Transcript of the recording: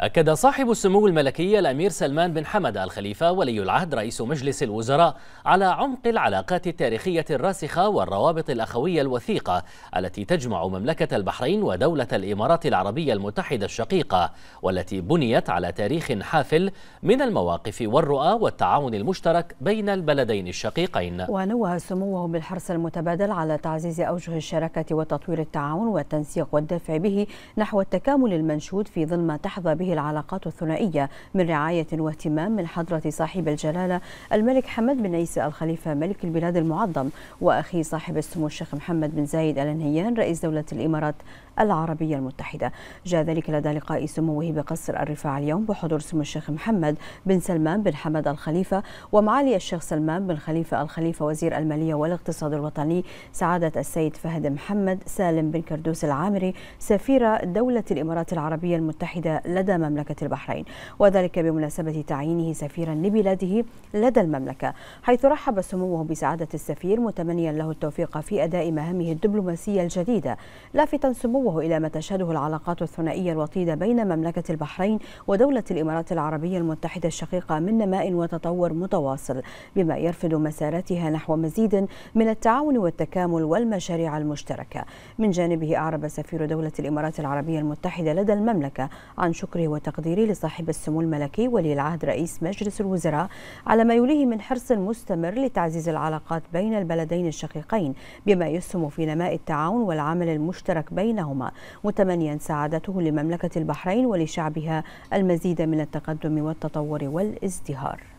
أكد صاحب السمو الملكي الأمير سلمان بن حمد الخليفة ولي العهد رئيس مجلس الوزراء على عمق العلاقات التاريخية الراسخة والروابط الأخوية الوثيقة التي تجمع مملكة البحرين ودولة الإمارات العربية المتحدة الشقيقة والتي بنيت على تاريخ حافل من المواقف والرؤى والتعاون المشترك بين البلدين الشقيقين ونوه سموه بالحرص المتبادل على تعزيز أوجه الشراكة وتطوير التعاون والتنسيق والدفع به نحو التكامل المنشود في ظل ما تحظى به هذه العلاقات الثنائية من رعاية واهتمام من حضرة صاحب الجلالة الملك حمد بن عيسى الخليفة ملك البلاد المعظم وأخي صاحب السمو الشيخ محمد بن زايد آل نهيان رئيس دولة الإمارات العربية المتحدة جاء ذلك لدى لقاء سموه بقصر الرفاع اليوم بحضور سمو الشيخ محمد بن سلمان بن حمد الخليفة ومعالي الشيخ سلمان بن خليفة الخليفة وزير المالية والاقتصاد الوطني سعادة السيد فهد محمد سالم بن كردوس العامري سفير دولة الإمارات العربية المتحدة لدى مملكة البحرين وذلك بمناسبة تعيينه سفيرا لبلاده لدى المملكة حيث رحب سموه بسعادة السفير متمنيا له التوفيق في أداء مهامه الدبلوماسية الجديدة لافتا سموه إلى ما تشهده العلاقات الثنائية الوطيدة بين مملكة البحرين ودولة الإمارات العربية المتحدة الشقيقة من نماء وتطور متواصل بما يرفض مساراتها نحو مزيد من التعاون والتكامل والمشاريع المشتركة من جانبه أعرب سفير دولة الإمارات العربية المتحدة لدى المملكة عن شكره وتقديري لصاحب السمو الملكي ولي العهد رئيس مجلس الوزراء على ما يليه من حرص مستمر لتعزيز العلاقات بين البلدين الشقيقين بما يسهم في نماء التعاون والعمل المشترك بينهما متمنيا سعادته لمملكة البحرين ولشعبها المزيد من التقدم والتطور والازدهار